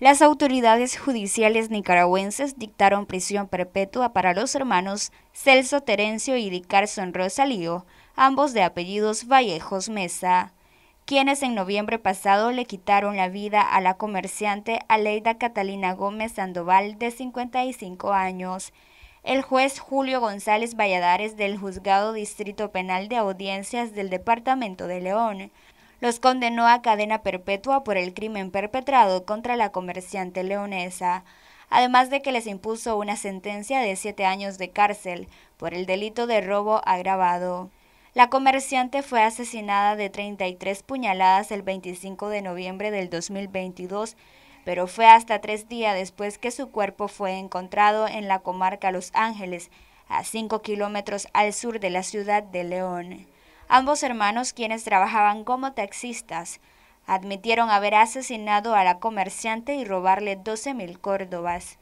Las autoridades judiciales nicaragüenses dictaron prisión perpetua para los hermanos Celso Terencio y Carson Rosalío, ambos de apellidos Vallejos Mesa, quienes en noviembre pasado le quitaron la vida a la comerciante Aleida Catalina Gómez Sandoval, de 55 años. El juez Julio González Valladares del Juzgado Distrito Penal de Audiencias del Departamento de León los condenó a cadena perpetua por el crimen perpetrado contra la comerciante leonesa, además de que les impuso una sentencia de siete años de cárcel por el delito de robo agravado. La comerciante fue asesinada de 33 puñaladas el 25 de noviembre del 2022, pero fue hasta tres días después que su cuerpo fue encontrado en la comarca Los Ángeles, a cinco kilómetros al sur de la ciudad de León. Ambos hermanos, quienes trabajaban como taxistas, admitieron haber asesinado a la comerciante y robarle 12.000 mil córdobas.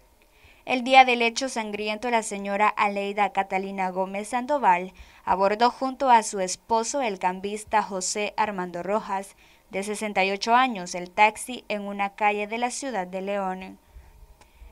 El día del hecho sangriento, la señora Aleida Catalina Gómez Sandoval abordó junto a su esposo, el cambista José Armando Rojas, de 68 años, el taxi en una calle de la ciudad de León.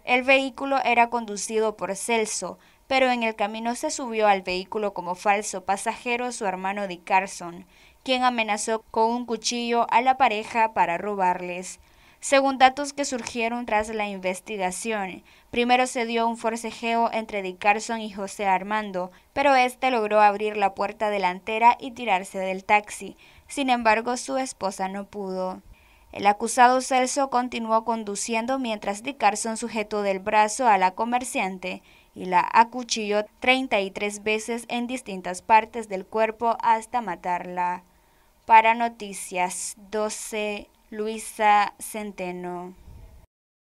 El vehículo era conducido por Celso, pero en el camino se subió al vehículo como falso pasajero su hermano Dick Carson, quien amenazó con un cuchillo a la pareja para robarles. Según datos que surgieron tras la investigación, primero se dio un forcejeo entre Dick Carson y José Armando, pero este logró abrir la puerta delantera y tirarse del taxi. Sin embargo, su esposa no pudo. El acusado Celso continuó conduciendo mientras Dickerson sujetó del brazo a la comerciante y la acuchilló 33 veces en distintas partes del cuerpo hasta matarla. Para Noticias 12, Luisa Centeno.